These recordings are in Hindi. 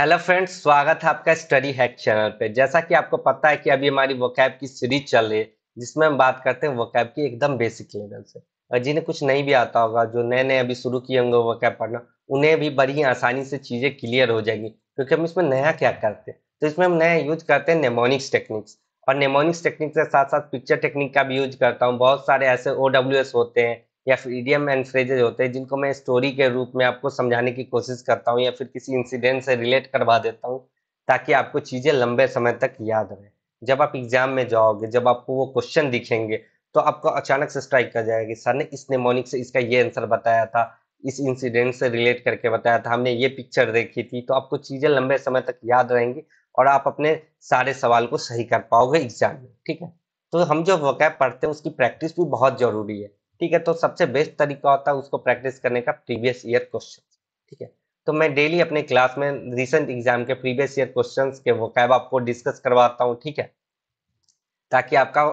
हेलो फ्रेंड्स स्वागत है आपका स्टडी हैक चैनल पे जैसा कि आपको पता है कि अभी हमारी वोकैब की सीरीज चल रही है जिसमें हम बात करते हैं वोकैब की एकदम बेसिक लेवल से और जिन्हें कुछ नहीं भी आता होगा जो नए नए अभी शुरू किए होंगे वोकैब पढ़ना उन्हें भी बड़ी आसानी से चीज़ें क्लियर हो जाएंगी क्योंकि हम इसमें नया क्या करते हैं तो इसमें हम नया यूज करते हैं नेमोनिक्स टेक्निक्स और नेमोनिक्स टेक्निक्स के साथ साथ पिक्चर टेक्निक का भी यूज करता हूँ बहुत सारे ऐसे ओ होते हैं या फिर ईडियम एंड फ्रेजेज होते हैं जिनको मैं स्टोरी के रूप में आपको समझाने की कोशिश करता हूँ या फिर किसी इंसिडेंट से रिलेट करवा देता हूँ ताकि आपको चीज़ें लंबे समय तक याद रहे जब आप एग्जाम में जाओगे जब आपको वो क्वेश्चन दिखेंगे तो आपको अचानक से स्ट्राइक कर जाएगा कि सर ने इस नेमोनिक से इसका ये आंसर बताया था इस इंसिडेंट से रिलेट करके बताया था हमने ये पिक्चर देखी थी तो आपको चीज़ें लंबे समय तक याद रहेंगी और आप अपने सारे सवाल को सही कर पाओगे एग्जाम में ठीक है तो हम जो वकैब पढ़ते हैं उसकी प्रैक्टिस भी बहुत ज़रूरी है ठीक है तो सबसे बेस्ट तरीका होता है उसको प्रैक्टिस करने का प्रीवियस ईयर क्वेश्चन ठीक है तो मैं डेली अपने क्लास में रिसेंट एग्जाम के प्रीवियस ईयर क्वेश्चन के वो कैब आपको डिस्कस करवाता हूँ ठीक है ताकि आपका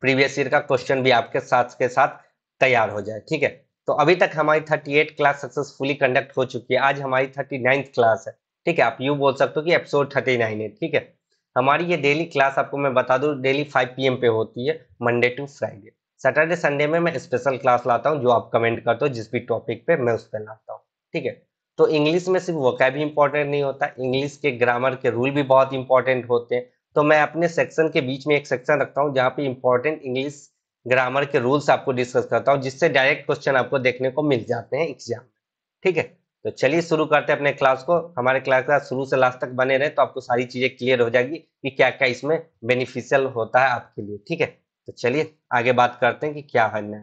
प्रीवियस ईयर का क्वेश्चन भी आपके साथ के साथ तैयार हो जाए ठीक है तो अभी तक हमारी thirty eight class successfully conduct हो चुकी है आज हमारी थर्टी नाइन्थ क्लास है ठीक है आप यू बोल सकते हो कि एपिसोड थर्टी नाइन है ठीक है हमारी ये डेली क्लास आपको मैं बता दूं डेली फाइव पी पे होती है Monday to Friday Saturday Sunday में मैं स्पेशल क्लास लाता हूँ जो आप कमेंट करते हो जिस भी टॉपिक पे मैं उस पर लाता हूँ ठीक है तो इंग्लिश में सिर्फ वोकैब भी इंपॉर्टेंट नहीं होता इंग्लिश के ग्रामर के रूल भी बहुत इंपॉर्टेंट होते हैं तो मैं अपने सेक्शन के बीच में एक सेक्शन रखता हूँ जहाँ पे इंपॉर्टेंट इंग्लिश ग्रामर के रूल्स आपको डिस्कस करता हूँ जिससे डायरेक्ट क्वेश्चन आपको देखने को मिल जाते हैं एग्जाम में ठीक है तो चलिए शुरू करते हैं अपने क्लास को हमारे क्लास का शुरू से लास्ट तक बने रहे तो आपको सारी चीजें क्लियर हो जाएगी कि क्या क्या इसमें बेनिफिशियल होता है आपके लिए ठीक है तो चलिए आगे बात करते हैं कि क्या हल है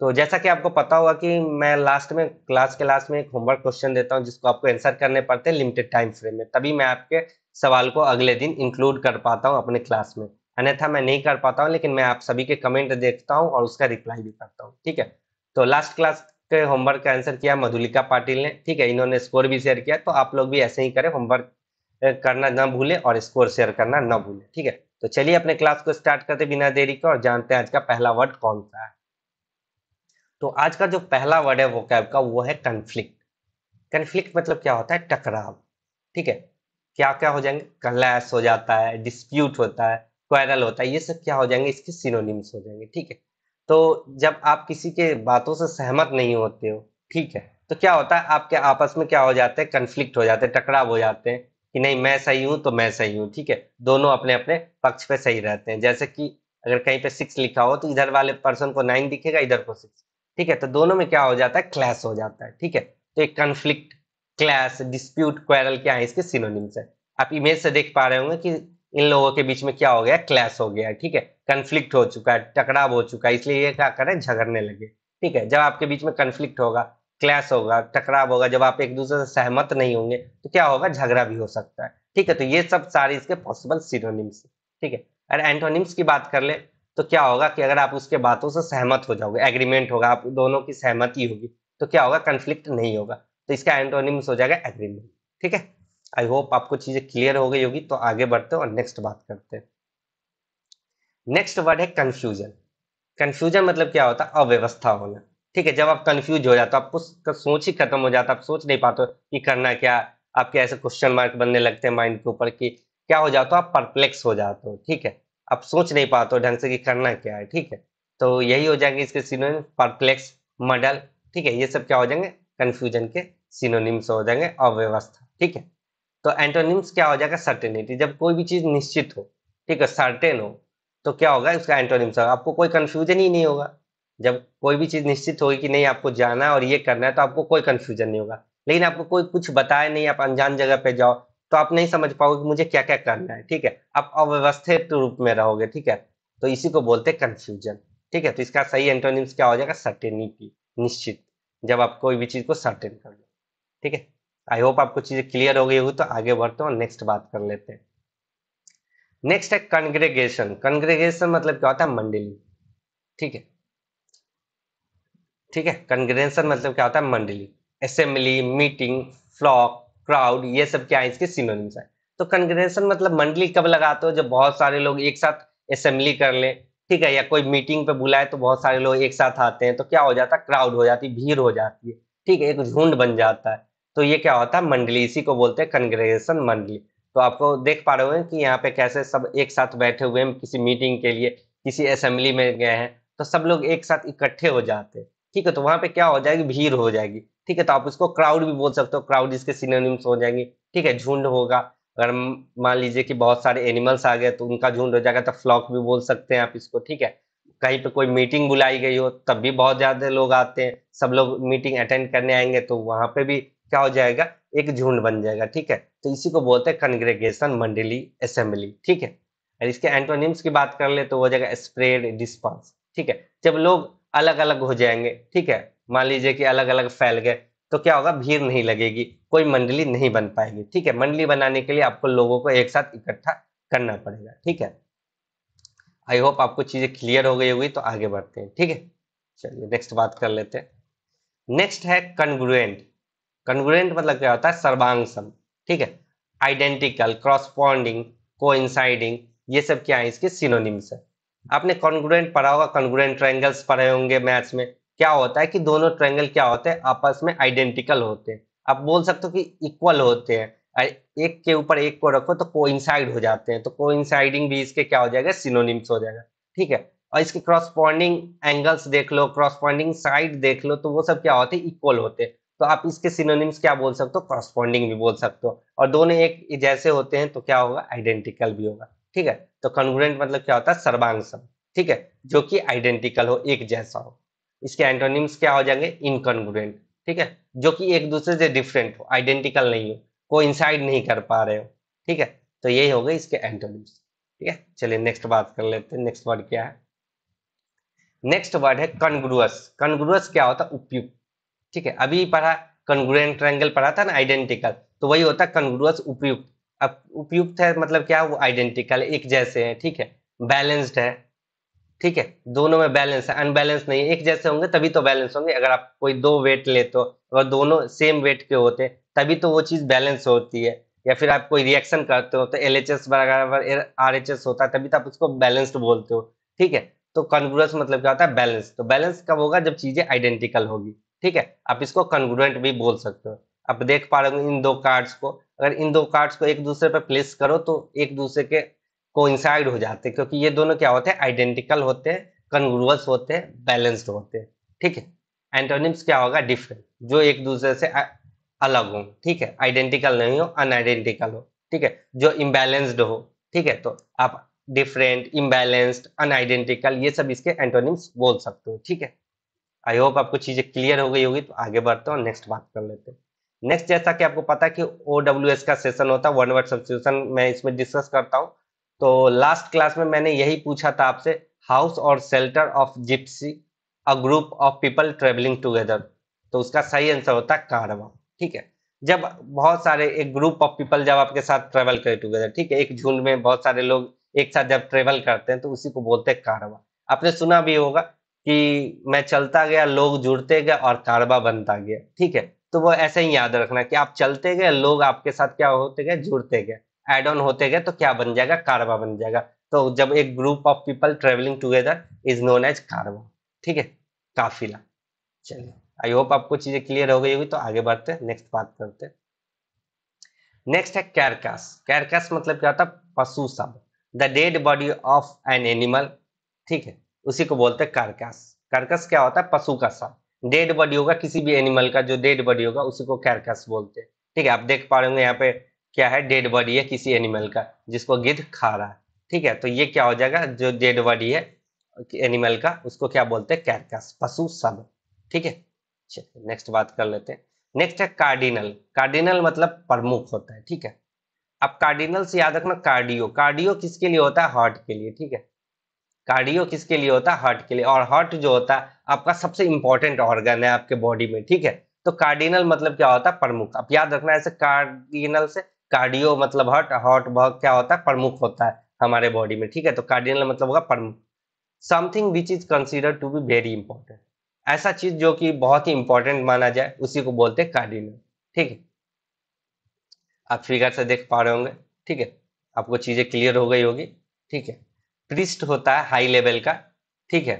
तो जैसा कि आपको पता होगा कि मैं लास्ट में क्लास के लास्ट में एक होमवर्क क्वेश्चन देता हूं जिसको आपको आंसर करने पड़ते हैं लिमिटेड टाइम फ्रेम में तभी मैं आपके सवाल को अगले दिन इंक्लूड कर पाता हूं अपने क्लास में अन्यथा मैं नहीं कर पाता हूं लेकिन मैं आप सभी के कमेंट देखता हूँ और उसका रिप्लाई भी करता हूँ ठीक है तो लास्ट क्लास के होमवर्क का आंसर किया मधुलिका पाटिल ने ठीक है इन्होंने स्कोर भी शेयर किया तो आप लोग भी ऐसे ही करें होमवर्क करना ना भूलें और स्कोर शेयर करना ना भूलें ठीक है तो चलिए अपने क्लास को स्टार्ट करते बिना देरी के और जानते हैं आज का पहला वर्ड कौन सा है तो आज का जो पहला वर्ड है वो कैब का वो है कन्फ्लिक्ट कन्फ्लिक्ट मतलब क्या होता है टकराव ठीक है क्या क्या हो जाएंगे क्लैश हो जाता है डिस्प्यूट होता है क्वारल होता है ये सब क्या हो जाएंगे इसके सिनोनिम्स हो जाएंगे ठीक है तो जब आप किसी के बातों से सहमत नहीं होते हो ठीक है तो क्या होता है आपके आपस में क्या हो जाते हैं कन्फ्लिक्ट हो जाते हैं टकराव हो जाते हैं कि नहीं मैं सही हूं तो मैं सही हूं ठीक है दोनों अपने अपने पक्ष पे सही रहते हैं जैसे कि अगर कहीं पे सिक्स लिखा हो तो इधर वाले पर्सन को नाइन दिखेगा इधर को सिक्स ठीक है तो दोनों में क्या हो जाता है क्लैश हो जाता है ठीक है तो एक कन्फ्लिक्ट क्लैश डिस्प्यूट क्वेरल क्या है इसके सिनोनिम्स है आप इमेज से देख पा रहे होंगे कि इन लोगों के बीच में क्या हो गया क्लैश हो गया ठीक है कन्फ्लिक्ट हो चुका है टकराव हो चुका है इसलिए ये क्या करें झगड़ने लगे ठीक है जब आपके बीच में कन्फ्लिक्ट होगा क्लैश होगा टकराव होगा जब आप एक दूसरे से सहमत नहीं होंगे तो क्या होगा झगड़ा भी हो सकता है ठीक है तो ये सब सारे इसके पॉसिबल सिनोनिम्स ठीक है अगर एंटोनिम्स की बात कर ले तो क्या होगा कि अगर आप उसके बातों से सहमत हो जाओगे एग्रीमेंट होगा आप दोनों की सहमति होगी तो क्या होगा कंफ्लिक्ट नहीं होगा तो इसका एंटोनिम्स हो जाएगा एग्रीमेंट ठीक है आई होप आपको चीजें क्लियर हो गई होगी तो आगे बढ़ते और नेक्स्ट बात करते हैं नेक्स्ट वर्ड है कंफ्यूजन कंफ्यूजन मतलब क्या होता है अव्यवस्था होना ठीक है जब आप कंफ्यूज हो जाते हो आपको सोच ही खत्म हो जाता आप सोच नहीं पाते कि करना क्या आपके ऐसे क्वेश्चन मार्क बनने लगते हैं माइंड के ऊपर कि क्या हो जाता हो आप परप्लेक्स हो जाते हो ठीक है आप सोच नहीं पाते हो ढंग से कि करना क्या है ठीक है तो यही हो जाएंगे इसके सिनोनिम परप्लेक्स मडल ठीक है ये सब क्या हो जाएंगे कन्फ्यूजन के सिनोनिम्स हो जाएंगे अव्यवस्था ठीक है तो एंटोनिम्स क्या हो जाएगा सर्टेनिटी जब कोई भी चीज़ निश्चित हो ठीक है सर्टेन हो तो क्या होगा इसका एंटोनिम्स होगा आपको कोई कन्फ्यूजन ही नहीं होगा जब कोई भी चीज़ निश्चित होगी कि नहीं आपको जाना और ये करना है तो आपको कोई कन्फ्यूजन नहीं होगा लेकिन आपको कोई कुछ बताए नहीं आप अनजान जगह पे जाओ तो आप नहीं समझ पाओगे कि मुझे क्या क्या करना है ठीक है आप अव्यवस्थित रूप में रहोगे ठीक है तो इसी को बोलते हैं कन्फ्यूजन ठीक है तो इसका सही एंटोनिम्स क्या हो जाएगा सर्टेनिटी निश्चित जब आप कोई भी चीज़ को सर्टेन कर लो ठीक है आई होप आपको चीज़ें क्लियर हो गई होगी तो आगे बढ़ते हैं और नेक्स्ट बात कर लेते हैं नेक्स्ट है कंग्रेगेशन कन्ग्रेगेशन मतलब क्या होता है मंडली ठीक है ठीक है कन्ग्रेंसन मतलब क्या होता है मंडली असेंबली मीटिंग फ्लॉक क्राउड ये सब क्या है इसके सिनोनिम्स है तो कन्ग्रेंसन मतलब मंडली कब लगाते हो जब बहुत सारे लोग एक साथ असेंबली कर ले ठीक है या कोई मीटिंग पे बुलाए तो बहुत सारे लोग एक साथ आते हैं तो क्या हो जाता है क्राउड हो जाती भीड़ हो जाती है ठीक है एक झुंड बन जाता है तो ये क्या होता है मंडली इसी को बोलते हैं कन्ग्रेसन मंडली तो आपको देख पा रहे हो कि यहाँ पे कैसे सब एक साथ बैठे हुए हैं किसी मीटिंग के लिए किसी असेंबली में गए हैं तो सब लोग एक साथ इकट्ठे हो जाते हैं ठीक है तो वहां पे क्या हो जाएगी भीड़ हो जाएगी ठीक है तो आप उसको क्राउड भी बोल सकते हो क्राउड इसके सिनोनिम्स हो जाएंगे ठीक है झुंड होगा अगर मान लीजिए कि बहुत सारे एनिमल्स आ गए तो उनका झुंड हो जाएगा तो फ्लॉक भी बोल सकते हैं आप इसको ठीक है कहीं पे कोई मीटिंग बुलाई गई हो तब भी बहुत ज्यादा लोग आते हैं सब लोग मीटिंग अटेंड करने आएंगे तो वहां पे भी क्या हो जाएगा एक झुंड बन जाएगा ठीक है तो इसी को बोलते हैं कन्ग्रेगेशन मंडली असेंबली ठीक है और इसके एंटोनिम्स की बात कर ले तो वो जाएगा स्प्रेड डिस्पांस ठीक है जब लोग अलग अलग हो जाएंगे ठीक है मान लीजिए कि अलग अलग फैल गए तो क्या होगा भीड़ नहीं लगेगी कोई मंडली नहीं बन पाएगी ठीक है मंडली बनाने के लिए आपको लोगों को एक साथ इकट्ठा करना पड़ेगा ठीक है आई होप आपको चीजें क्लियर हो गई होगी तो आगे बढ़ते हैं ठीक है चलिए नेक्स्ट बात कर लेते हैं नेक्स्ट है कन्ग्रुएंट कन्ग्रुएंट मतलब क्या होता है सर्वांग ठीक है आइडेंटिकल क्रॉसपॉन्डिंग कोइंसाइडिंग ये सब क्या है इसके सिनोनिम्स है आपने कॉन्ग्रुएंट पढ़ा होगा कॉन्ग्रुएंट ट्राइंगल्स पढ़े होंगे मैथ्स में क्या होता है कि दोनों ट्राइंगल क्या होते हैं आपस में आइडेंटिकल होते हैं आप बोल सकते हो कि इक्वल होते हैं एक के ऊपर एक को रखो तो कोइंसाइड हो जाते हैं तो कोइंसाइडिंग भी इसके क्या हो जाएगा सिनोनिम्स हो जाएगा ठीक है और इसके क्रॉसपॉन्डिंग एंगल्स देख लो क्रॉसपॉन्डिंग साइड देख लो तो वो सब क्या होते हैं इक्वल होते हैं तो आप इसके सिनोनिम्स क्या बोल सकते हो क्रॉसपॉन्डिंग भी बोल सकते हो और दोनों एक जैसे होते हैं तो क्या होगा आइडेंटिकल भी होगा ठीक है तो कॉन्ग्रुएंट मतलब क्या होता है सर्वांग शब्द ठीक है जो कि आइडेंटिकल हो एक जैसा हो इसके एंटोनिम्स क्या हो जाएंगे इनकॉन्ग्रुएंट ठीक है जो कि एक दूसरे से डिफरेंट हो आइडेंटिकल नहीं हो को इंसाइड नहीं कर पा रहे हो ठीक है तो यही हो गए इसके एंटोनिम्स ठीक है चलिए नेक्स्ट बात कर लेते हैं नेक्स्ट वर्ड क्या है नेक्स्ट वर्ड है कन्ग्रुअस कन्ग्रुअस क्या होता है उपयुक्त ठीक है अभी पढ़ा कन्ग्रुएंट ट्रायंगल पढ़ा था ना आइडेंटिकल तो वही होता है कन्ग्रुअस उपयुक्त अब उपयुक्त है मतलब क्या वो आइडेंटिकल एक जैसे हैं ठीक है बैलेंस्ड है ठीक है दोनों में बैलेंस है अनबैलेंस नहीं एक जैसे होंगे तभी तो बैलेंस होंगे अगर आप कोई दो वेट ले तो अगर दोनों सेम वेट के होते तभी तो वो चीज़ बैलेंस होती है या फिर आप कोई रिएक्शन करते हो तो एल एच एस बराबर आर एच एस होता है तभी तो आप उसको बैलेंस्ड बोलते हो ठीक है तो कन्ग्रुएंस मतलब क्या होता है बैलेंस तो बैलेंस कब होगा जब चीज़ें आइडेंटिकल होगी ठीक है आप इसको कन्ग्रुएंट भी बोल सकते हो आप देख पा रहे हो इन दो कार्ड्स को अगर इन दो कार्ड्स को एक दूसरे पर प्लेस करो तो एक दूसरे के को हो जाते हैं क्योंकि ये दोनों क्या होते हैं आइडेंटिकल होते हैं कन्ग्रुअस होते हैं बैलेंस्ड होते हैं ठीक है एंटोनिम्स क्या होगा डिफरेंट जो एक दूसरे से अलग हो ठीक है आइडेंटिकल नहीं हो अनआइडेंटिकल हो ठीक है जो इम्बेलेंस्ड हो ठीक है तो आप डिफरेंट इम्बेलेंस्ड अनआइडेंटिकल ये सब इसके एंटोनिम्स बोल सकते हो ठीक है आई होप आपको चीजें क्लियर हो गई होगी तो आगे बढ़ते हो नेक्स्ट बात कर लेते हैं नेक्स्ट जैसा कि आपको पता है कि ओ का सेशन होता है वन वर्ड सब्सिट्यूशन मैं इसमें डिस्कस करता हूँ तो लास्ट क्लास में मैंने यही पूछा था आपसे हाउस और shelter of gypsy a group of people travelling together तो उसका सही आंसर होता है कारवा ठीक है जब बहुत सारे एक ग्रुप ऑफ पीपल जब आपके साथ ट्रेवल करे टूगेदर ठीक है एक झुंड में बहुत सारे लोग एक साथ जब ट्रेवल करते हैं तो उसी को बोलते हैं कारवा आपने सुना भी होगा कि मैं चलता गया लोग जुड़ते गए और कारवा बनता गया ठीक है तो वो ऐसे ही याद रखना कि आप चलते गए लोग आपके साथ क्या होते गए जुड़ते गए एड ऑन होते गए तो क्या बन जाएगा कारवा बन जाएगा तो जब एक group of people travelling together is known as कारवा ठीक है काफिला चलिए आई होप आपको चीजें क्लियर हो गई होगी तो आगे बढ़ते नेक्स्ट बात करते नेक्स्ट है कैरकास कैरकास मतलब क्या होता है पशु सब the dead body of an animal ठीक है उसी को बोलते हैं कार्कस कार्कस क्या होता है पशु का शब्द डेड बॉडी होगा किसी भी एनिमल का जो डेड बॉडी होगा उसी को कैरकस बोलते हैं ठीक है आप देख पा रहे होंगे यहाँ पे क्या है डेड बॉडी है किसी एनिमल का जिसको गिद्ध खा रहा है ठीक है तो ये क्या हो जाएगा जो डेड बॉडी है एनिमल का उसको क्या बोलते हैं कैरकस पशु सब ठीक है चलिए नेक्स्ट बात कर लेते हैं नेक्स्ट है कार्डिनल कार्डिनल मतलब प्रमुख होता है ठीक है अब कार्डिनल से याद रखना कार्डियो कार्डियो किसके लिए होता है हार्ट के लिए ठीक है कार्डियो किसके लिए होता है हार्ट के लिए और हार्ट जो होता है आपका सबसे इंपॉर्टेंट ऑर्गन है आपके बॉडी में ठीक है तो कार्डिनल मतलब क्या होता है प्रमुख आप याद रखना ऐसे कार्डिनल से कार्डियो मतलब हार्ट हार्ट बहुत क्या होता है प्रमुख होता है हमारे बॉडी में ठीक है तो कार्डिनल मतलब होगा प्रमुख something which is consider to be very important ऐसा चीज जो कि बहुत ही इंपॉर्टेंट माना जाए उसी को बोलते हैं कार्डिनल ठीक है आप फिगर से देख पा रहे होंगे ठीक है आपको चीजें क्लियर हो गई होगी ठीक है प्रिस्ट होता है हाई लेवल का ठीक है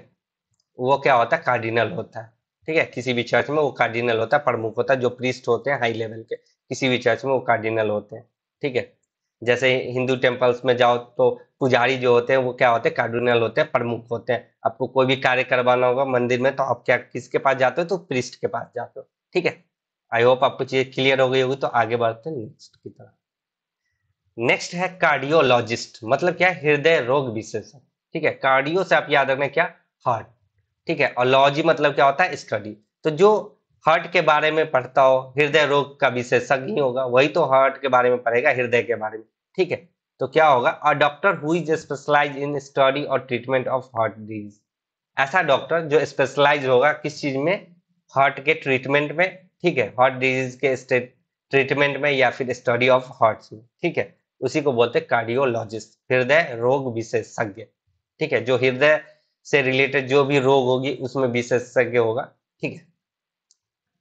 वो क्या होता है कार्डिनल होता है ठीक है किसी भी चर्च में वो कार्डिनल होता है प्रमुख होता है जो प्रिस्ट होते हैं हाई लेवल के किसी भी चर्च में वो कार्डिनल होते हैं ठीक है जैसे हिंदू टेम्पल्स में जाओ तो पुजारी जो होते हैं वो क्या होते हैं कार्डिनल होते हैं प्रमुख होते हैं आपको कोई भी कार्य करवाना होगा मंदिर में तो आप क्या किसके पास जाते हो तो प्रिस्ट के पास जाते हो ठीक है आई होप आपको चीज क्लियर हो गई होगी तो आगे बढ़ते हैं नेक्स्ट की तरफ नेक्स्ट है कार्डियोलॉजिस्ट मतलब क्या है हृदय रोग विशेषज्ञ ठीक है कार्डियो से आप याद रखना क्या हार्ट ठीक है और लॉजी मतलब क्या होता है स्टडी तो जो हार्ट के बारे में पढ़ता हो हृदय रोग का विशेषज्ञ होगा वही तो हार्ट के बारे में पढ़ेगा हृदय के बारे में ठीक है तो क्या होगा और doctor who is specialise in study और ट्रीटमेंट ऑफ हार्ट डिजीज ऐसा डॉक्टर जो स्पेशलाइज होगा किस चीज में हार्ट के ट्रीटमेंट में ठीक है हार्ट डिजीज के ट्रीटमेंट में या फिर स्टडी ऑफ हार्ट ठीक है उसी को बोलते हैं कार्डियोलॉजिस्ट हृदय रोग विशेषज्ञ ठीक है जो हृदय से रिलेटेड जो भी रोग होगी उसमें विशेषज्ञ होगा ठीक है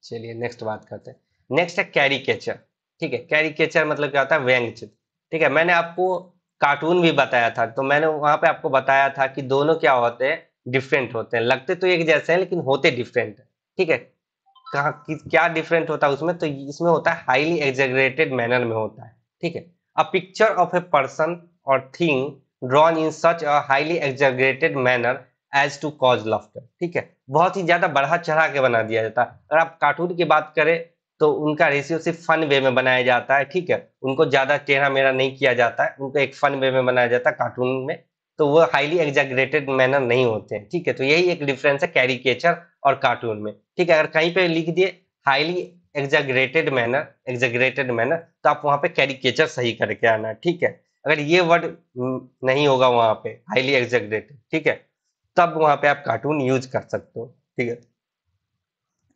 चलिए नेक्स्ट बात करते हैं नेक्स्ट है कैरिकेचर ठीक है कैरिकेचर मतलब क्या होता है व्यंग चित्र ठीक है मैंने आपको कार्टून भी बताया था तो मैंने वहां पे आपको बताया था कि दोनों क्या होते हैं डिफरेंट होते हैं लगते तो एक जैसे हैं लेकिन होते डिफरेंट है ठीक है कहा क्या डिफरेंट होता है उसमें तो इसमें होता है हाईली एग्जेगरेटेड मैनर में होता है ठीक है a picture of a person और thing drawn in such a highly exaggerated manner as to cause laughter ठीक है बहुत ही ज्यादा बढ़ा चढ़ा के बना दिया जाता है अगर आप कार्टून की बात करें तो उनका रेशियो सिर्फ फन वे में बनाया जाता है ठीक है उनको ज्यादा चेहरा मेरा नहीं किया जाता है उनको एक फन वे में बनाया जाता है कार्टून में तो वो हाईली एग्जैगरेटेड मैनर नहीं होते हैं ठीक है तो यही एक डिफरेंस है कैरिकेचर और कार्टून में ठीक है अगर कहीं पे लिख दिए highly exaggerated manner exaggerated manner तो आप वहां पे कैरिकेचर सही करके आना ठीक है अगर ये वर्ड नहीं होगा वहां पे हाईली एग्जेगरेटेड ठीक है तब वहां पे आप कार्टून यूज कर सकते हो ठीक है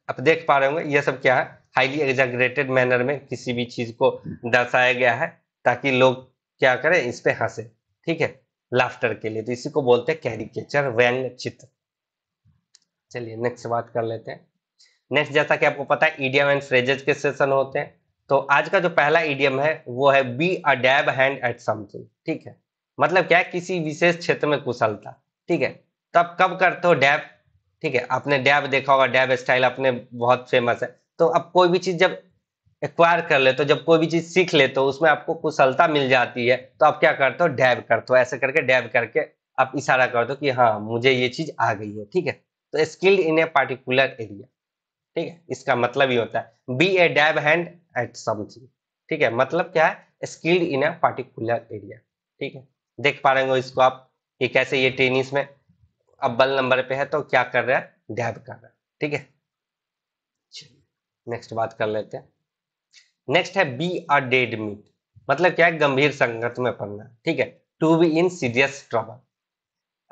आप देख पा रहे होंगे ये सब क्या है हाईली एग्जेगरेटेड मैनर में किसी भी चीज को दर्शाया गया है ताकि लोग क्या करें इस पे हंसे ठीक है लाफ्टर के लिए तो इसी को बोलते हैं कैरिकेचर व्यंग चित्र चलिए नेक्स्ट बात कर लेते हैं नेक्स्ट जैसा कि आपको पता है ईडीएम एंड फ्रेजेज के सेशन होते हैं तो आज का जो पहला ईडीएम e है वो है be a dab hand at something ठीक है मतलब क्या है किसी विशेष क्षेत्र में कुशलता ठीक है तो आप कब करते हो डैब ठीक है आपने डैब देखा होगा डैब स्टाइल अपने बहुत फेमस है तो आप कोई भी चीज जब एक्वायर कर लेते हो जब कोई भी चीज सीख लेते हो उसमें आपको कुशलता मिल जाती है तो आप क्या करते हो डैब करते हो ऐसे करके डैब करके आप इशारा कर दो कि हाँ मुझे ये चीज आ गई है ठीक है तो skilled in a particular area ठीक है इसका मतलब ये होता है be a dab hand at something ठीक है मतलब क्या है skilled in a particular area ठीक है देख पा रहे हो इसको आप ये कैसे ये टेनिस में अब्बल नंबर पे है तो क्या कर रहा है डैब कर रहा है ठीक है नेक्स्ट बात कर लेते हैं नेक्स्ट है बी आर डेड मीट मतलब क्या है गंभीर संगत में पड़ना ठीक है to be in serious trouble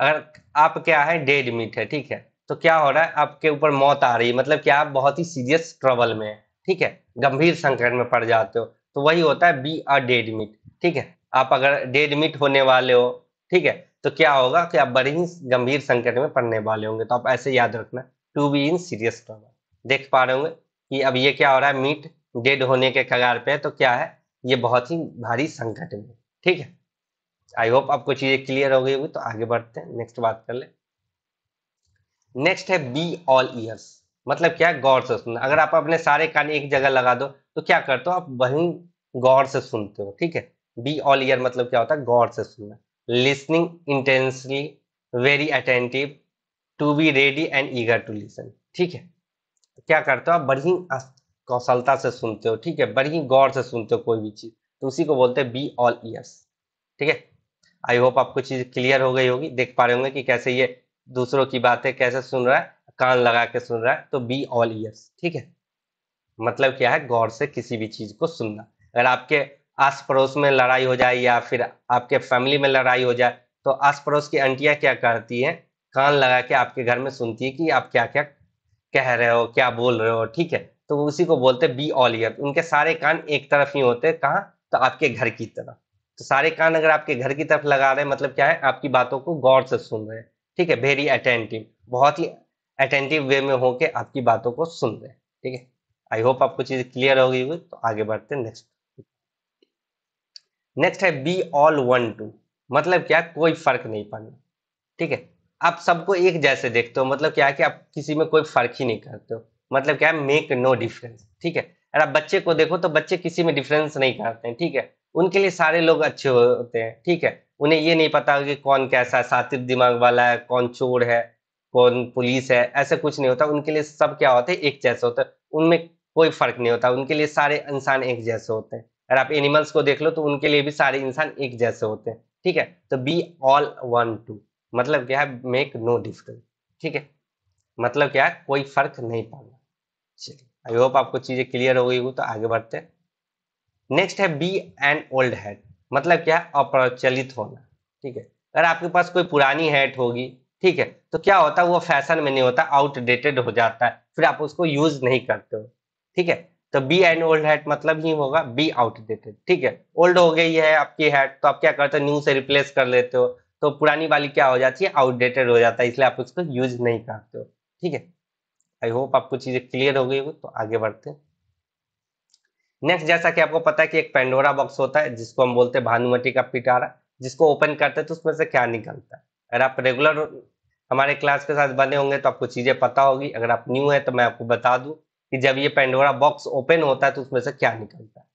अगर आप क्या है डेड मीट है ठीक है तो क्या हो रहा है आपके ऊपर मौत आ रही है मतलब कि आप बहुत ही सीरियस ट्रबल में है ठीक है गंभीर संकट में पड़ जाते हो तो वही होता है बी अ डेड मीट ठीक है आप अगर डेड मीट होने वाले हो ठीक है तो क्या होगा कि आप बड़े ही गंभीर संकट में पड़ने वाले होंगे तो आप ऐसे याद रखना to be in serious trouble देख पा रहे होंगे कि अब ये क्या हो रहा है मीट डेड होने के कगार पे है तो क्या है ये बहुत ही भारी संकट में ठीक है आई होप आपको चीजें क्लियर हो गई होगी तो आगे बढ़ते हैं नेक्स्ट बात कर ले नेक्स्ट है बी ऑल ईयर्स मतलब क्या गौर से सुनना अगर आप अपने सारे कान एक जगह लगा दो तो क्या करते हो आप वहीं गौर से सुनते हो ठीक है बी ऑल ईयर मतलब क्या होता है गौर से सुनना listening intensely very attentive to be ready and eager to listen ठीक है क्या करते हो आप बड़ी कौशलता से सुनते हो ठीक है बड़ी गौर से सुनते हो कोई भी चीज़ तो उसी को बोलते हैं बी ऑल ईयर्स ठीक है आई होप आपको चीज़ क्लियर हो गई होगी देख पा रहे होंगे कि कैसे ये दूसरों की बातें कैसे सुन रहा है कान लगा के सुन रहा है तो बी ऑल ईयर्स ठीक है मतलब क्या है गौर से किसी भी चीज को सुनना अगर आपके आस पड़ोस में लड़ाई हो जाए या फिर आपके फैमिली में लड़ाई हो जाए तो आस पड़ोस की अंटिया क्या करती हैं कान लगा के आपके घर में सुनती है कि आप क्या क्या कह रहे हो क्या बोल रहे हो ठीक है तो उसी को बोलते बी ऑल ईयर उनके सारे कान एक तरफ ही होते कहा तो आपके घर की तरफ तो सारे कान अगर आपके घर की तरफ लगा रहे हैं मतलब क्या है आपकी बातों को गौर से सुन रहे हैं ठीक है वेरी अटेंटिव बहुत ही अटेंटिव वे में होके आपकी बातों को सुन रहे हैं ठीक है आई होप आपको चीज क्लियर हो गई होगी तो आगे बढ़ते हैं नेक्स्ट नेक्स्ट है बी ऑल वन टू मतलब क्या कोई फर्क नहीं पड़ना ठीक है आप सबको एक जैसे देखते हो मतलब क्या है कि आप किसी में कोई फर्क ही नहीं करते हो मतलब क्या है मेक नो डिफरेंस ठीक है अगर आप बच्चे को देखो तो बच्चे किसी में डिफरेंस नहीं करते हैं ठीक है उनके लिए सारे लोग अच्छे होते हैं ठीक है उन्हें ये नहीं पता कि कौन कैसा है सातिर दिमाग वाला है कौन चोर है कौन पुलिस है ऐसा कुछ नहीं होता उनके लिए सब क्या होते हैं एक जैसे होते हैं उनमें कोई फर्क नहीं होता उनके लिए सारे इंसान एक जैसे होते हैं अगर आप एनिमल्स को देख लो तो उनके लिए भी सारे इंसान एक जैसे होते हैं ठीक है तो बी ऑल वन टू मतलब क्या है मेक नो डिफरेंस ठीक है मतलब क्या है कोई फर्क नहीं पाना चलिए आई होप आपको चीजें क्लियर हो गई हो तो आगे बढ़ते हैं नेक्स्ट है बी एंड ओल्ड हेड मतलब क्या अप्रचलित होना ठीक है अगर आपके पास कोई पुरानी हैट होगी ठीक है तो क्या होता है वो फैशन में नहीं होता आउटडेटेड हो जाता है फिर आप उसको यूज नहीं करते हो ठीक है तो बी एंड ओल्ड हैट मतलब ही होगा बी आउटडेटेड ठीक है ओल्ड हो गई है आपकी हैट तो आप क्या करते हो न्यू से रिप्लेस कर लेते हो तो पुरानी वाली क्या हो जाती है आउटडेटेड हो जाता है इसलिए आप उसको यूज नहीं करते हो ठीक है आई होप आपको चीजें क्लियर हो गई हो तो आगे बढ़ते हैं नेक्स्ट जैसा कि आपको पता है कि एक पेंडोरा बॉक्स होता है जिसको हम बोलते हैं भानुमति का पिटारा जिसको ओपन करते हैं तो उसमें से क्या निकलता है अगर आप रेगुलर हमारे क्लास के साथ बने होंगे तो आपको चीजें पता होगी अगर आप न्यू है तो मैं आपको बता दूं कि जब ये पेंडोरा बॉक्स ओपन होता है तो उसमें से क्या निकलता है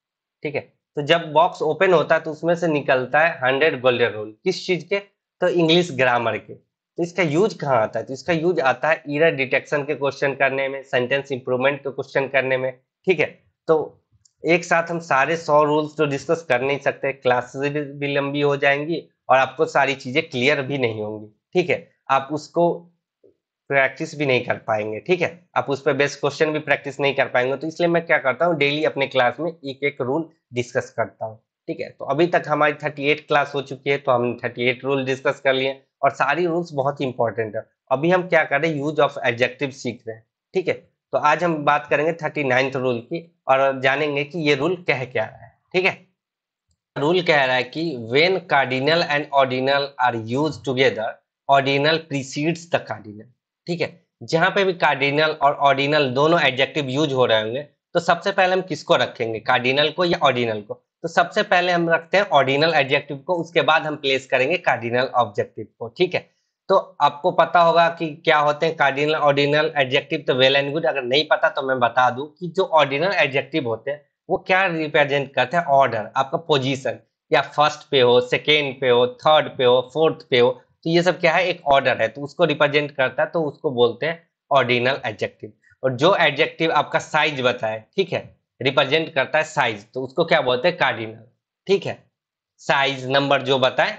ठीक है तो जब बॉक्स ओपन होता है तो उसमें से निकलता है हंड्रेड गोल्डन रूल किस चीज के तो इंग्लिश ग्रामर के तो इसका यूज कहाँ आता है तो इसका यूज आता है इरर डिटेक्शन के क्वेश्चन करने में सेंटेंस इंप्रूवमेंट के क्वेश्चन करने में ठीक है तो एक साथ हम सारे सौ रूल्स तो डिस्कस कर नहीं सकते क्लासेस भी लंबी हो जाएंगी और आपको सारी चीजें क्लियर भी नहीं होंगी ठीक है आप उसको प्रैक्टिस भी नहीं कर पाएंगे ठीक है आप उस पर बेस्ट क्वेश्चन भी प्रैक्टिस नहीं कर पाएंगे तो इसलिए मैं क्या करता हूँ डेली अपने क्लास में एक एक रूल डिस्कस करता हूँ ठीक है तो अभी तक हमारी थर्टी एट क्लास हो चुकी है तो हमने थर्टी एट रूल डिस्कस कर लिए और सारी रूल्स बहुत ही इंपॉर्टेंट है अभी हम क्या कर रहे हैं यूज ऑफ एडजेक्टिव सीख रहे हैं ठीक है तो आज हम बात करेंगे थर्टी नाइन्थ रूल की और जानेंगे कि ये रूल कह क्या रहा है ठीक है रूल कह रहा है कि when cardinal and ordinal are use together ordinal precedes the cardinal ठीक है जहां पे भी कार्डिनल और ऑर्डिनल दोनों एडजेक्टिव यूज हो रहे होंगे तो सबसे पहले हम किसको रखेंगे कार्डिनल को या ऑर्डिनल को तो सबसे पहले हम रखते हैं ऑर्डिनल एडजेक्टिव को उसके बाद हम प्लेस करेंगे कार्डिनल ऑब्जेक्टिव को ठीक है तो आपको पता होगा कि क्या होते हैं कार्डिनल ऑर्डिनल एडजेक्टिव तो वेल एंड गुड अगर नहीं पता तो मैं बता दूं कि जो ऑर्डिनल एडजेक्टिव होते हैं वो क्या रिप्रेजेंट करते हैं ऑर्डर आपका पोजीशन या फर्स्ट पे हो सेकेंड पे हो थर्ड पे हो फोर्थ पे हो तो ये सब क्या है एक ऑर्डर है तो उसको रिप्रेजेंट करता है तो उसको बोलते हैं ऑर्डिनल एडजेक्टिव और जो एडजेक्टिव आपका साइज बताए ठीक है रिप्रेजेंट करता है साइज तो उसको क्या बोलते हैं कार्डिनल ठीक है साइज नंबर जो बताए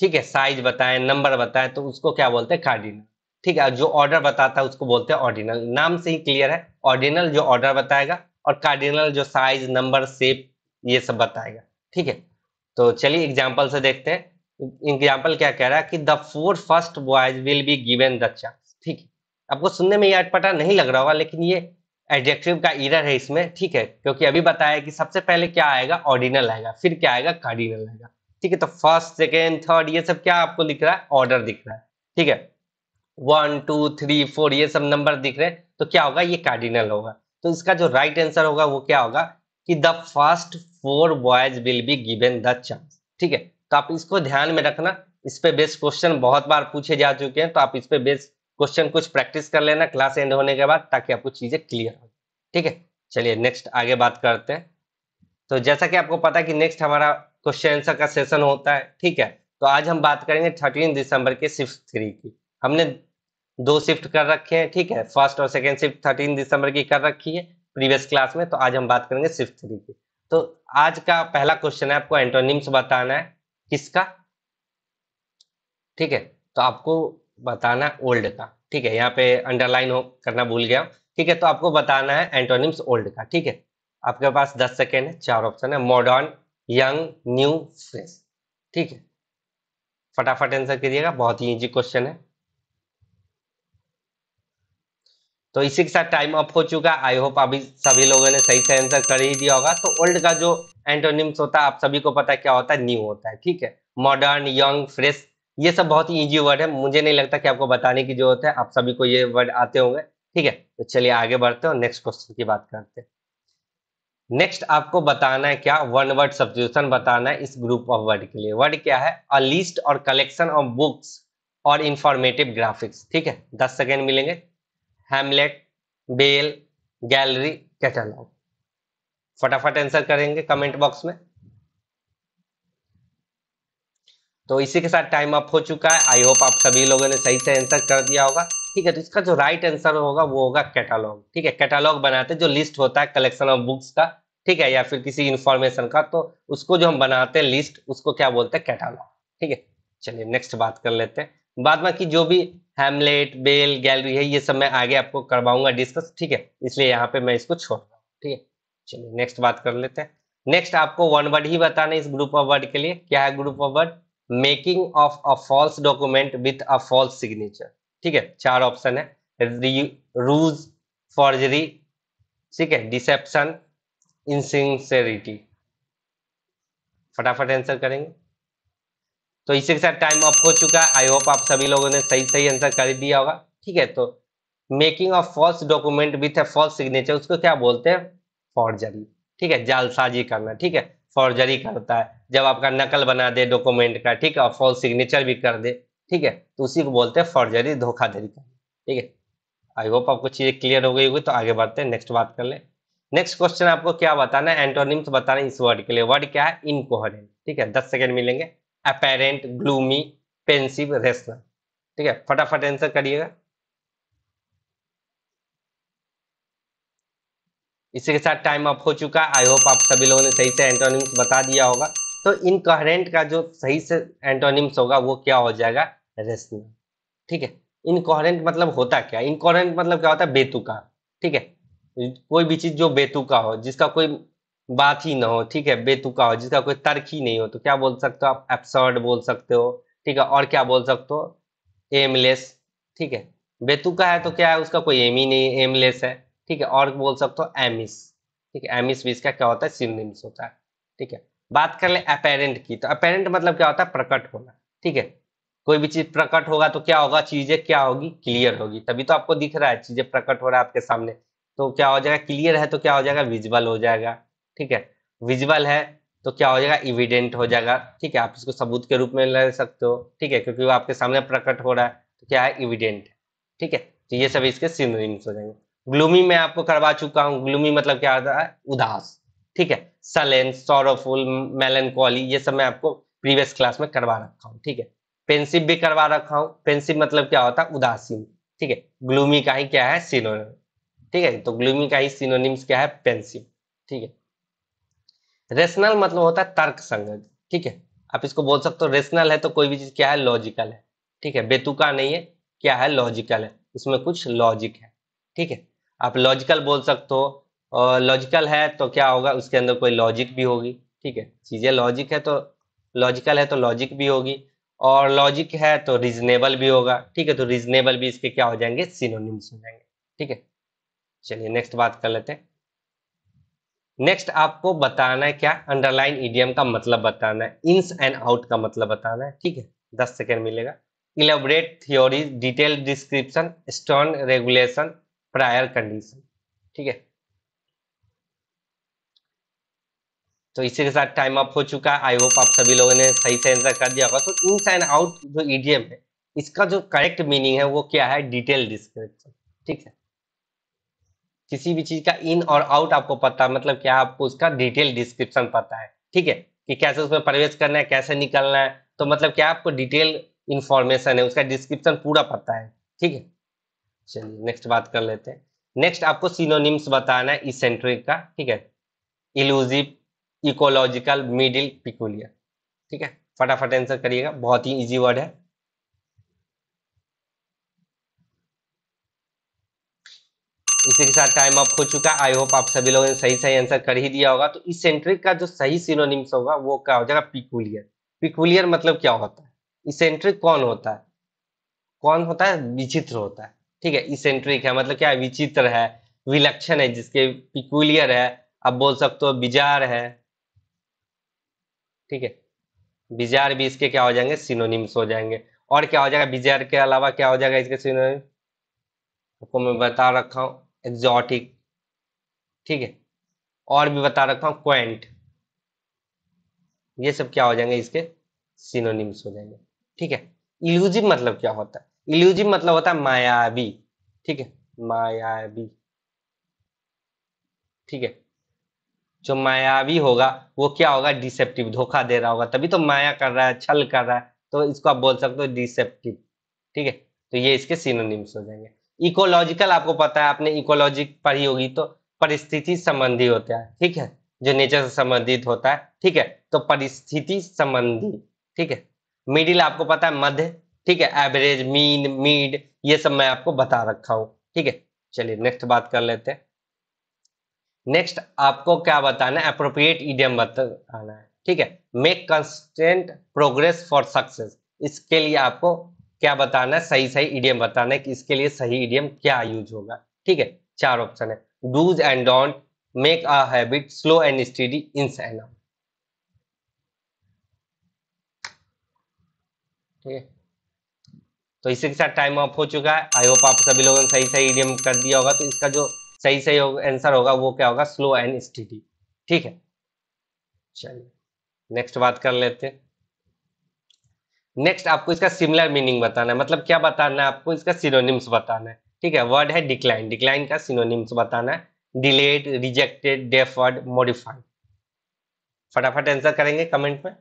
ठीक है साइज बताए नंबर बताए तो उसको क्या बोलते हैं कार्डिनल ठीक है जो ऑर्डर बताता है उसको बोलते हैं ऑर्डिनल नाम से ही क्लियर है ऑर्डिनल जो ऑर्डर बताएगा और कार्डिनल जो साइज नंबर सेप ये सब बताएगा ठीक है तो चलिए एग्जाम्पल से देखते हैं एग्जाम्पल क्या कह रहा है कि the four first boys will be given the chance ठीक है आपको सुनने में ये अटपटा नहीं लग रहा होगा लेकिन ये एडजेक्टिव का इरर है इसमें ठीक है क्योंकि अभी बताया कि सबसे पहले क्या आएगा ऑर्डिनल आएगा फिर क्या आएगा कार्डिनल आएगा ठीक है तो फर्स्ट सेकेंड थर्ड ये सब क्या आपको दिख रहा है ऑर्डर दिख रहा है ठीक है वन टू थ्री फोर ये सब नंबर दिख रहे हैं तो क्या होगा ये कार्डिनल होगा तो इसका जो राइट right आंसर होगा वो क्या होगा कि the first four boys will be given the chance ठीक है तो आप इसको ध्यान में रखना इस पे बेस्ट क्वेश्चन बहुत बार पूछे जा चुके हैं तो आप इस पे बेस्ट क्वेश्चन कुछ प्रैक्टिस कर लेना क्लास एंड होने के बाद ताकि आपको चीजें क्लियर हो ठीक है चलिए नेक्स्ट आगे बात करते हैं तो जैसा कि आपको पता कि नेक्स्ट हमारा क्वेश्चन आंसर का सेशन होता है ठीक है तो आज हम बात करेंगे थर्टीन दिसंबर के शिफ्ट थ्री की हमने दो शिफ्ट कर रखे हैं ठीक है फर्स्ट और सेकेंड शिफ्ट थर्टीन दिसंबर की कर रखी है प्रीवियस क्लास में तो आज हम बात करेंगे शिफ्ट थ्री की तो आज का पहला क्वेश्चन है आपको एंटोनिम्स बताना है किसका ठीक है तो आपको बताना ओल्ड का ठीक है यहाँ पे अंडरलाइन हो करना भूल गया ठीक है तो आपको बताना है एंटोनिम्स ओल्ड का ठीक है आपके पास दस सेकेंड है चार ऑप्शन है मॉडर्न यंग न्यू फ्रेश ठीक है फटाफट आंसर करिएगा बहुत ही इजी क्वेश्चन है तो इसी के साथ टाइम अप हो चुका आई होप अभी सभी लोगों ने सही से आंसर कर ही दिया होगा तो ओल्ड का जो एंटोनिम्स होता है आप सभी को पता है क्या होता है न्यू होता है ठीक है मॉडर्न यंग फ्रेश ये सब बहुत ही ईजी वर्ड है मुझे नहीं लगता कि आपको बताने की जरूरत है आप सभी को ये वर्ड आते होंगे ठीक है तो चलिए आगे बढ़ते हैं और नेक्स्ट क्वेश्चन की बात करते हैं नेक्स्ट आपको बताना है क्या वन वर्ड सब्सिट्यूशन बताना है इस ग्रुप ऑफ वर्ड के लिए वर्ड क्या है अ लिस्ट और कलेक्शन ऑफ बुक्स और इंफॉर्मेटिव ग्राफिक्स ठीक है दस सेकेंड मिलेंगे हेमलेट बेल गैलरी कैटलॉग फटाफट आंसर करेंगे कमेंट बॉक्स में तो इसी के साथ टाइम अप हो चुका है आई होप आप सभी लोगों ने सही से आंसर कर दिया होगा ठीक है तो इसका जो राइट आंसर होगा वो होगा कैटालॉग ठीक है कैटालॉग बनाते जो लिस्ट होता है कलेक्शन ऑफ बुक्स का ठीक है या फिर किसी इन्फॉर्मेशन का तो उसको जो हम बनाते हैं लिस्ट उसको क्या बोलते हैं कैटालॉग ठीक है चलिए नेक्स्ट बात कर लेते हैं बाद की जो भी हेमलेट बेल गैलरी है ये सब मैं आगे आपको करवाऊंगा डिस्कस ठीक है इसलिए यहाँ पे मैं इसको छोड़ रहा हूँ ठीक है चलिए नेक्स्ट बात कर लेते हैं नेक्स्ट आपको वन वर्ड ही बताना इस ग्रुप ऑफ वर्ड के लिए क्या है group of word making of a false document with a false signature ठीक है चार ऑप्शन है रूज फॉर्जरी ठीक है डिसेप्शन इनसिंसेरिटी फटाफट आंसर करेंगे तो इसी के साथ टाइम अप हो चुका है आई होप आप सभी लोगों ने सही सही आंसर कर दिया होगा ठीक है तो making of false document with a false signature उसको क्या बोलते हैं फॉर्जरी ठीक है जालसाजी करना ठीक है फॉर्जरी करता है जब आपका नकल बना दे डॉक्यूमेंट का ठीक है और फॉल्स सिग्नेचर भी कर दे ठीक है तो उसी को बोलते हैं फॉर्जरी धोखाधड़ी का ठीक है आई होप आपको चीजें क्लियर हो गई होगी तो आगे बढ़ते हैं नेक्स्ट बात कर ले नेक्स्ट क्वेश्चन आपको क्या बताना है एंटोनिम्स बताना इस वर्ड के लिए वर्ड क्या है इनकोहरेंट ठीक है दस सेकेंड मिलेंगे अपेरेंट ग्लूमी पेंसिव रेशनल ठीक है फटाफट आंसर करिएगा इसी के साथ टाइम अप हो चुका है आई होप आप सभी लोगों ने सही से एंटोनिम्स बता दिया होगा तो इनकहरेंट का जो सही से एंटोनिम्स होगा वो क्या हो जाएगा रेशनल ठीक है इनकोहरेंट मतलब होता क्या इनकोहरेंट मतलब क्या होता है बेतुका ठीक है कोई भी चीज जो बेतुका हो जिसका कोई बात ही ना हो ठीक है बेतुका हो जिसका कोई तर्क ही नहीं हो तो क्या बोल सकते हो आप एब्सर्ड बोल सकते हो ठीक है और क्या बोल सकते हो एमलेस ठीक है बेतुका है तो क्या है उसका कोई एम ही नहीं है एमलेस है ठीक है और बोल सकते हो एमिस ठीक है एमिस भी इसका क्या होता है सिनिम्स होता है ठीक है बात कर ले अपेरेंट की तो अपेरेंट मतलब क्या होता है प्रकट होना ठीक है कोई भी चीज प्रकट होगा तो क्या होगा चीजें क्या होगी क्लियर होगी तभी तो आपको दिख रहा है चीजें प्रकट हो रहा है आपके सामने तो क्या हो जाएगा क्लियर है तो क्या हो जाएगा विजुअल हो जाएगा ठीक है विजुअल है तो क्या हो जाएगा इविडेंट हो जाएगा ठीक है आप इसको सबूत के रूप में ले सकते हो ठीक है क्योंकि वो आपके सामने प्रकट हो रहा है तो क्या है इविडेंट ठीक है तो ये सब इसके सिनोनिम्स हो जाएंगे ग्लूमी मैं आपको करवा चुका हूँ ग्लूमी मतलब क्या होता है उदास ठीक है सलेन सोरोफुल मेलनकोली ये सब मैं आपको प्रीवियस क्लास में करवा रखा हूँ ठीक है पेंसिव भी करवा रखा हूं पेंसिव मतलब क्या होता है उदासीन ठीक है ग्लूमी का ही क्या है सिनोनिम ठीक है तो ग्लूमी का ही सिनोनिम्स क्या है पेंसिव ठीक है रेशनल मतलब होता है तर्क संगत ठीक है आप इसको बोल सकते हो रेशनल है तो कोई भी चीज क्या है लॉजिकल है ठीक है बेतुका नहीं है क्या है लॉजिकल है उसमें कुछ लॉजिक है ठीक है आप लॉजिकल बोल सकते हो और लॉजिकल है तो क्या होगा उसके अंदर कोई लॉजिक भी होगी ठीक है चीजें लॉजिक है तो लॉजिकल है तो लॉजिक भी होगी और लॉजिक है तो रीजनेबल भी होगा ठीक है तो रीजनेबल भी इसके क्या हो जाएंगे सिनोनिम्स हो जाएंगे ठीक है चलिए नेक्स्ट बात कर लेते हैं नेक्स्ट आपको बताना है क्या अंडरलाइन ईडीएम का मतलब बताना है इंस एंड आउट का मतलब बताना है ठीक है दस सेकेंड मिलेगा इलेबरेट थियोरी डिटेल डिस्क्रिप्शन स्टॉन रेगुलेशन प्रायर कंडीशन ठीक है तो इसी के साथ टाइम अप हो चुका है आई होप आप सभी लोगों ने सही से आंसर कर दिया होगा तो इन साइन आउट जो ईडीएम है इसका जो करेक्ट मीनिंग है वो क्या है डिटेल डिस्क्रिप्शन ठीक है किसी भी चीज का इन और आउट आपको पता है मतलब क्या आपको उसका डिटेल डिस्क्रिप्शन पता है ठीक है कि कैसे उसमें प्रवेश करना है कैसे निकलना है तो मतलब क्या आपको डिटेल इंफॉर्मेशन है उसका डिस्क्रिप्शन पूरा पता है ठीक है चलिए नेक्स्ट बात कर लेते हैं नेक्स्ट आपको सिनोनिम्स बताना है इसेंट्रिक का ठीक है इलूजिव इकोलॉजिकल मिडिल पिकुलियर ठीक है फटाफट आंसर करिएगा बहुत ही इजी वर्ड है इसी के साथ टाइम अप हो चुका आई होप आप सभी लोगों ने सही सही आंसर कर ही दिया होगा तो इस सेंट्रिक का जो सही सिनोनिम्स होगा वो क्या हो जाएगा पिकुलियर पिकुलियर मतलब क्या होता है इसेंट्रिक कौन होता है कौन होता है विचित्र होता है ठीक है इसेंट्रिक है मतलब क्या है विचित्र है विलक्षण है जिसके पिकुलियर है आप बोल सकते हो बिजार है ठीक है बिजार भी इसके क्या हो जाएंगे सिनोनिम्स हो जाएंगे और क्या हो जाएगा बिजार के अलावा क्या हो जाएगा इसके सिनोनिम आपको मैं बता रखा हूँ एग्जॉटिक ठीक है और भी बता रखा हूँ क्वेंट ये सब क्या हो जाएंगे इसके सिनोनिम्स हो जाएंगे ठीक है इल्यूजिव मतलब क्या होता है इल्यूजिव मतलब होता है मायावी ठीक है मायावी ठीक है जो मायावी होगा वो क्या होगा डिसेप्टिव धोखा दे रहा होगा तभी तो माया कर रहा है छल कर रहा है तो इसको आप बोल सकते हो डिसेप्टिव ठीक है तो ये इसके सिनोनिम्स हो जाएंगे इकोलॉजिकल आपको पता है आपने इकोलॉजिक पढ़ी होगी तो परिस्थिति संबंधी होता है ठीक है जो नेचर से संबंधित होता है ठीक है तो परिस्थिति संबंधी ठीक है मिडिल आपको पता है मध्य ठीक है एवरेज मीन मीड ये सब मैं आपको बता रखा हूँ ठीक है चलिए नेक्स्ट बात कर लेते हैं नेक्स्ट आपको क्या बताना है अप्रोप्रिएट इडियम बताना है ठीक है make constant progress for success इसके लिए आपको क्या बताना है सही सही इडियम बताना है कि इसके लिए सही इडियम क्या यूज होगा ठीक है चार ऑप्शन है dos and don't make a habit slow and study in and ठीक है तो इसी के साथ टाइम ऑफ हो चुका है आई होप आप सभी लोगों ने सही सही इडियम कर दिया होगा तो इसका जो सही सही आंसर होगा वो क्या होगा स्लो एंड स्टडी ठीक है चलिए नेक्स्ट बात कर लेते हैं नेक्स्ट आपको इसका सिमिलर मीनिंग बताना है मतलब क्या बताना है आपको इसका सिनोनिम्स बताना है ठीक है वर्ड है डिक्लाइन डिक्लाइन का सिनोनिम्स बताना है डिलेड रिजेक्टेड डेफर्ड मॉडिफाइड फटाफट आंसर करेंगे कमेंट में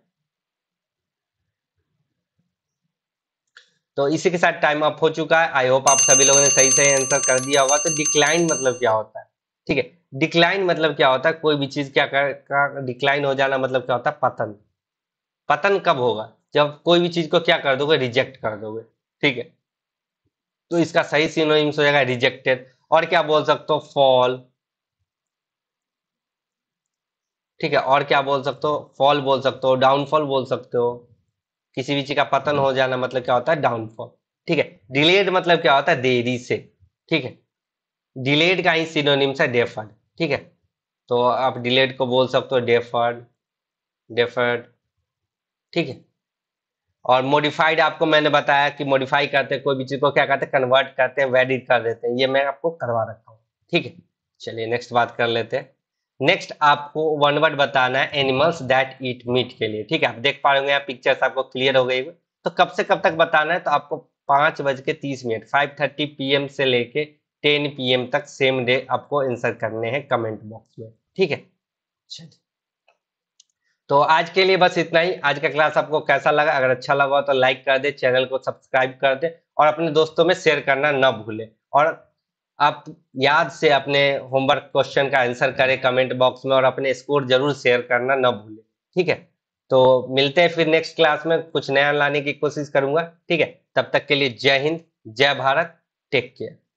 तो इसी के साथ टाइम अप हो चुका है आई होप आप सभी लोगों ने सही सही आंसर कर दिया होगा तो डिक्लाइन मतलब क्या होता है ठीक है डिक्लाइन मतलब क्या होता है कोई भी चीज क्या कर डिक्लाइन हो जाना मतलब क्या होता है पतन पतन कब होगा जब कोई भी चीज को क्या कर दोगे रिजेक्ट कर दोगे ठीक है तो इसका सही सिनोनिम्स हो जाएगा रिजेक्टेड और क्या बोल सकते हो फॉल ठीक है और क्या बोल सकते हो फॉल बोल सकते हो डाउनफॉल बोल सकते हो किसी भी चीज का पतन हो जाना मतलब क्या होता है डाउनफॉल ठीक है डिलेड मतलब क्या होता है देरी से ठीक है डिलेड का ही सिनोनिम्स है डेफर्ड ठीक है तो आप डिलेड को बोल सकते हो डेफर्ड डेफर्ड ठीक है और मॉडिफाइड आपको मैंने बताया कि मॉडिफाई करते हैं कोई भी चीज को क्या करते हैं कन्वर्ट करते हैं वेडिट कर देते हैं ये मैं आपको करवा रखा हूँ ठीक है चलिए नेक्स्ट बात कर लेते हैं नेक्स्ट आपको वन वर्ड बताना है एनिमल्स दैट ईट मीट के लिए ठीक है आप देख पा रहे होंगे पिक्चर्स आपको क्लियर हो गई तो कब से कब तक बताना है तो आपको पांच बज के तीस मिनट फाइव थर्टी पी से लेके टेन पी तक सेम डे आपको आंसर करने हैं कमेंट बॉक्स में ठीक है तो आज के लिए बस इतना ही आज का क्लास आपको कैसा लगा अगर अच्छा लगा तो लाइक कर दे चैनल को सब्सक्राइब कर दे और अपने दोस्तों में शेयर करना ना भूले और आप याद से अपने होमवर्क क्वेश्चन का आंसर करें कमेंट बॉक्स में और अपने स्कोर जरूर शेयर करना ना भूलें ठीक है तो मिलते हैं फिर नेक्स्ट क्लास में कुछ नया लाने की कोशिश करूंगा ठीक है तब तक के लिए जय हिंद जय भारत टेक केयर